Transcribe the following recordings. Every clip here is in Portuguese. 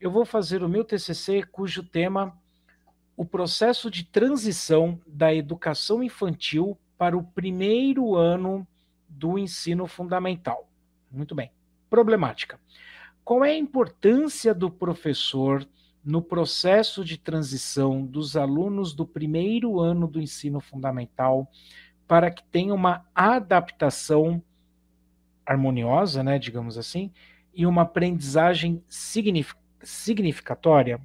eu vou fazer o meu TCC cujo tema o processo de transição da educação infantil para o primeiro ano do ensino fundamental. Muito bem. Problemática. Qual é a importância do professor no processo de transição dos alunos do primeiro ano do ensino fundamental para que tenha uma adaptação harmoniosa, né, digamos assim, e uma aprendizagem significativa? significatória?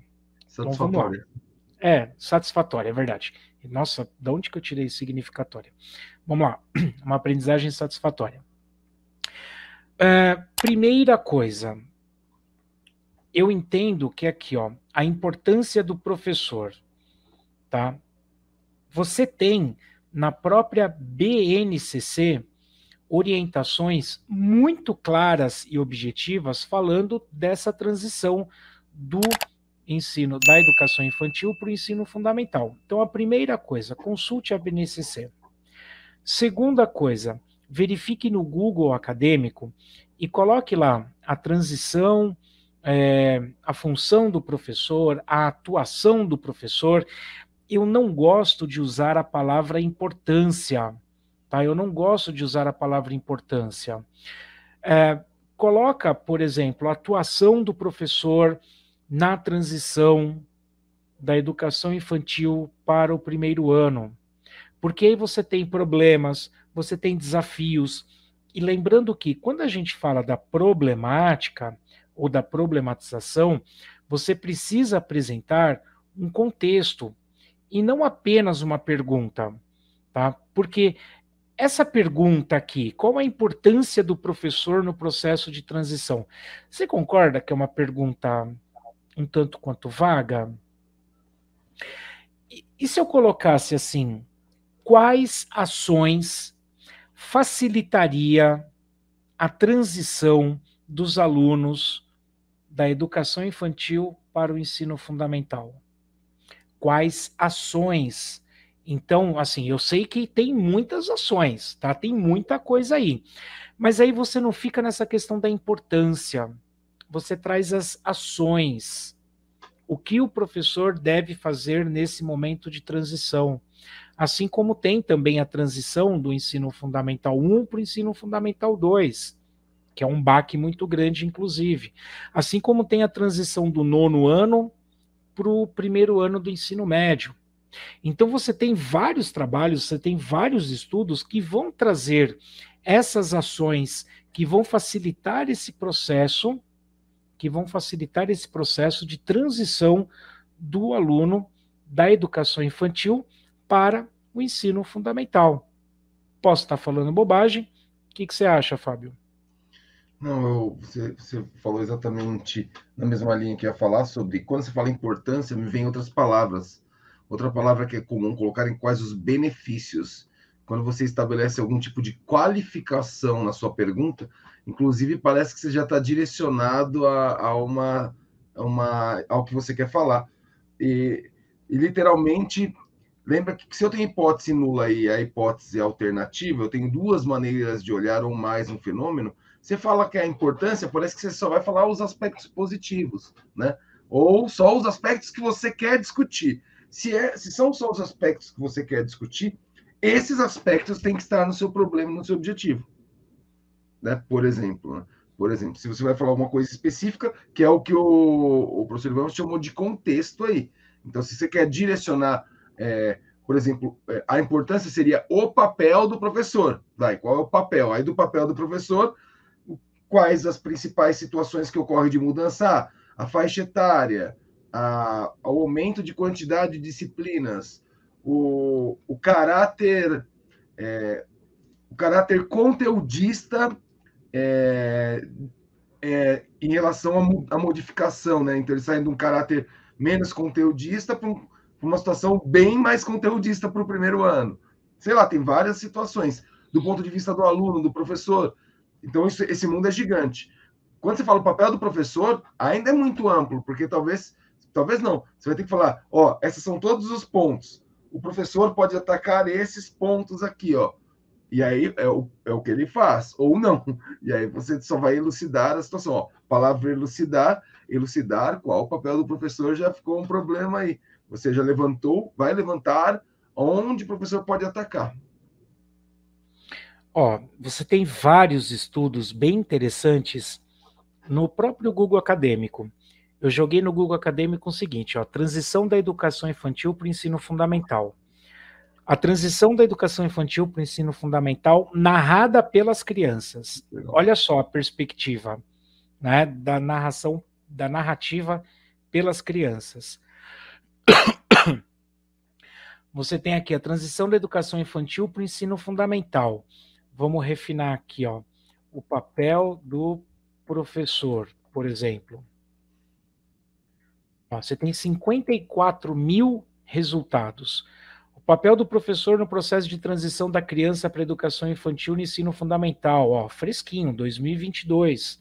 Então, satisfatória. Então, é, satisfatória, é verdade. Nossa, de onde que eu tirei significatória? Vamos lá, uma aprendizagem satisfatória. Uh, primeira coisa, eu entendo que aqui, ó, a importância do professor, tá? Você tem na própria BNCC orientações muito claras e objetivas falando dessa transição do ensino da educação infantil para o ensino fundamental. Então, a primeira coisa, consulte a BNCC. Segunda coisa, verifique no Google acadêmico e coloque lá a transição, é, a função do professor, a atuação do professor. Eu não gosto de usar a palavra importância Tá? Eu não gosto de usar a palavra importância. É, coloca, por exemplo, a atuação do professor na transição da educação infantil para o primeiro ano. Porque aí você tem problemas, você tem desafios. E lembrando que quando a gente fala da problemática ou da problematização, você precisa apresentar um contexto e não apenas uma pergunta, tá? Porque essa pergunta aqui, qual a importância do professor no processo de transição? Você concorda que é uma pergunta um tanto quanto vaga? E, e se eu colocasse assim, quais ações facilitaria a transição dos alunos da educação infantil para o ensino fundamental? Quais ações então, assim, eu sei que tem muitas ações, tá? Tem muita coisa aí. Mas aí você não fica nessa questão da importância. Você traz as ações. O que o professor deve fazer nesse momento de transição? Assim como tem também a transição do ensino fundamental 1 para o ensino fundamental 2, que é um baque muito grande, inclusive. Assim como tem a transição do nono ano para o primeiro ano do ensino médio então você tem vários trabalhos, você tem vários estudos que vão trazer essas ações que vão facilitar esse processo, que vão facilitar esse processo de transição do aluno da educação infantil para o ensino fundamental. Posso estar falando bobagem? O que, que você acha, Fábio? Não, eu, você, você, falou exatamente na mesma linha que eu ia falar sobre. Quando você fala importância, me vem outras palavras Outra palavra que é comum colocar em quais os benefícios. Quando você estabelece algum tipo de qualificação na sua pergunta, inclusive parece que você já está direcionado a, a uma, a uma, ao que você quer falar. E, e literalmente, lembra que se eu tenho hipótese nula e a hipótese é alternativa, eu tenho duas maneiras de olhar ou mais um fenômeno. Você fala que é a importância, parece que você só vai falar os aspectos positivos, né? Ou só os aspectos que você quer discutir se, é, se são só os aspectos que você quer discutir, esses aspectos têm que estar no seu problema, no seu objetivo. Né? Por exemplo, né? por exemplo, se você vai falar uma coisa específica, que é o que o, o professor Ivan chamou de contexto aí. Então, se você quer direcionar, é, por exemplo, é, a importância seria o papel do professor. Vai, qual é o papel? Aí do papel do professor, quais as principais situações que ocorrem de mudança? A faixa etária, a, ao aumento de quantidade de disciplinas, o, o caráter é, o caráter conteudista é, é, em relação à modificação, né? Então ele sai de um caráter menos conteudista para uma situação bem mais conteudista para o primeiro ano. Sei lá, tem várias situações do ponto de vista do aluno, do professor. Então isso, esse mundo é gigante. Quando você fala o papel do professor, ainda é muito amplo, porque talvez Talvez não. Você vai ter que falar, ó, esses são todos os pontos. O professor pode atacar esses pontos aqui, ó. E aí é o, é o que ele faz, ou não. E aí você só vai elucidar a situação. Ó, palavra elucidar, elucidar qual o papel do professor já ficou um problema aí. Você já levantou, vai levantar onde o professor pode atacar. Ó, você tem vários estudos bem interessantes no próprio Google Acadêmico. Eu joguei no Google Acadêmico o seguinte, ó, transição da educação infantil para o ensino fundamental. A transição da educação infantil para o ensino fundamental narrada pelas crianças. Olha só a perspectiva né, da narração, da narrativa pelas crianças. Você tem aqui a transição da educação infantil para o ensino fundamental. Vamos refinar aqui, ó, o papel do professor, por exemplo você tem 54 mil resultados. O papel do professor no processo de transição da criança para a educação infantil no ensino fundamental, ó, fresquinho, 2022.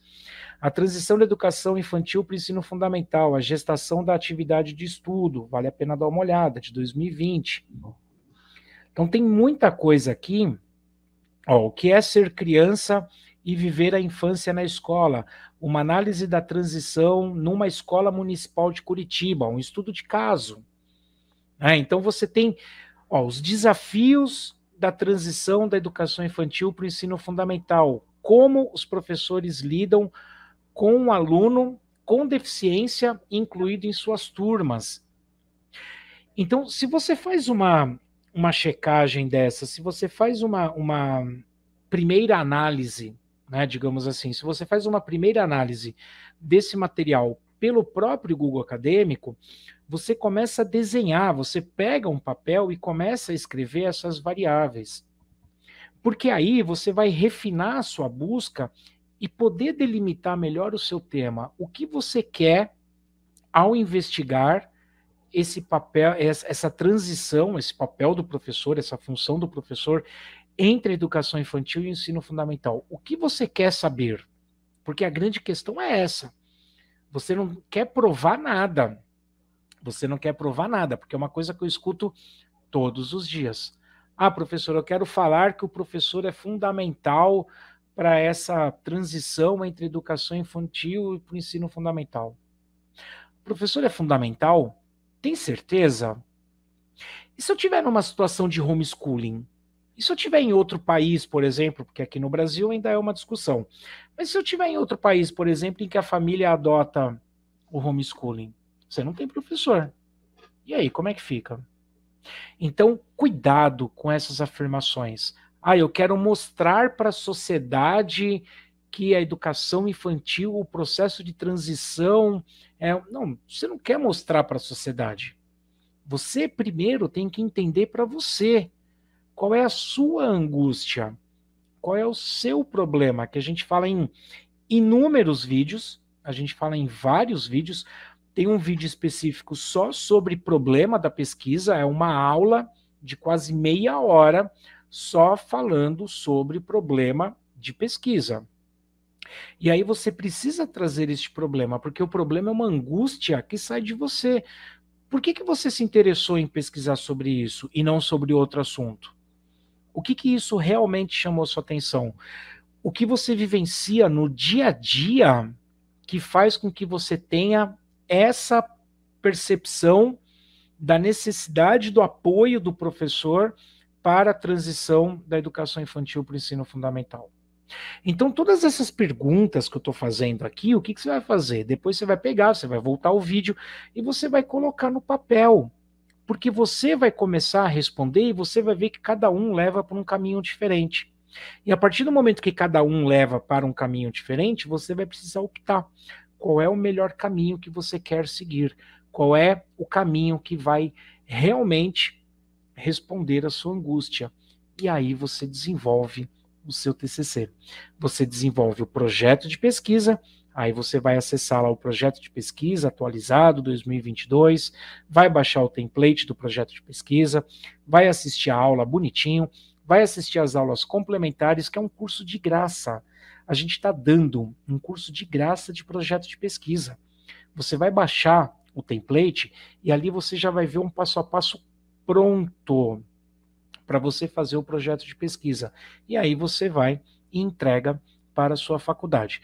A transição da educação infantil para o ensino fundamental, a gestação da atividade de estudo, vale a pena dar uma olhada, de 2020. Então tem muita coisa aqui, ó, o que é ser criança e Viver a Infância na Escola, uma análise da transição numa escola municipal de Curitiba, um estudo de caso. É, então você tem ó, os desafios da transição da educação infantil para o ensino fundamental, como os professores lidam com um aluno com deficiência incluído em suas turmas. Então, se você faz uma, uma checagem dessa, se você faz uma, uma primeira análise né, digamos assim. Se você faz uma primeira análise desse material pelo próprio Google Acadêmico, você começa a desenhar, você pega um papel e começa a escrever essas variáveis. Porque aí você vai refinar a sua busca e poder delimitar melhor o seu tema. O que você quer ao investigar esse papel, essa transição, esse papel do professor, essa função do professor entre educação infantil e ensino fundamental. O que você quer saber? Porque a grande questão é essa. Você não quer provar nada. Você não quer provar nada, porque é uma coisa que eu escuto todos os dias. Ah, professor, eu quero falar que o professor é fundamental para essa transição entre educação infantil e para o ensino fundamental. O professor é fundamental? Tem certeza? E se eu tiver numa situação de homeschooling? E se eu tiver em outro país, por exemplo, porque aqui no Brasil ainda é uma discussão, mas se eu tiver em outro país, por exemplo, em que a família adota o homeschooling, você não tem professor. E aí, como é que fica? Então, cuidado com essas afirmações. Ah, eu quero mostrar para a sociedade que a educação infantil, o processo de transição, é... não, você não quer mostrar para a sociedade. Você primeiro tem que entender para você qual é a sua angústia? Qual é o seu problema? Que a gente fala em inúmeros vídeos, a gente fala em vários vídeos. Tem um vídeo específico só sobre problema da pesquisa, é uma aula de quase meia hora só falando sobre problema de pesquisa. E aí você precisa trazer este problema, porque o problema é uma angústia que sai de você. Por que, que você se interessou em pesquisar sobre isso e não sobre outro assunto? O que, que isso realmente chamou sua atenção? O que você vivencia no dia a dia que faz com que você tenha essa percepção da necessidade do apoio do professor para a transição da educação infantil para o ensino fundamental. Então, todas essas perguntas que eu estou fazendo aqui, o que, que, você vai fazer? Depois você vai pegar, você vai voltar o vídeo e você vai colocar no papel porque você vai começar a responder e você vai ver que cada um leva para um caminho diferente. E a partir do momento que cada um leva para um caminho diferente, você vai precisar optar qual é o melhor caminho que você quer seguir, qual é o caminho que vai realmente responder à sua angústia. E aí você desenvolve o seu TCC. Você desenvolve o projeto de pesquisa Aí você vai acessar lá o projeto de pesquisa atualizado 2022, vai baixar o template do projeto de pesquisa, vai assistir a aula bonitinho, vai assistir as aulas complementares, que é um curso de graça. A gente está dando um curso de graça de projeto de pesquisa. Você vai baixar o template e ali você já vai ver um passo a passo pronto para você fazer o projeto de pesquisa. E aí você vai e entrega para a sua faculdade.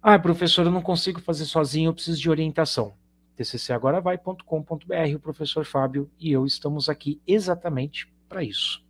Ah, professor, eu não consigo fazer sozinho, eu preciso de orientação. tccagoravai.com.br, o professor Fábio e eu estamos aqui exatamente para isso.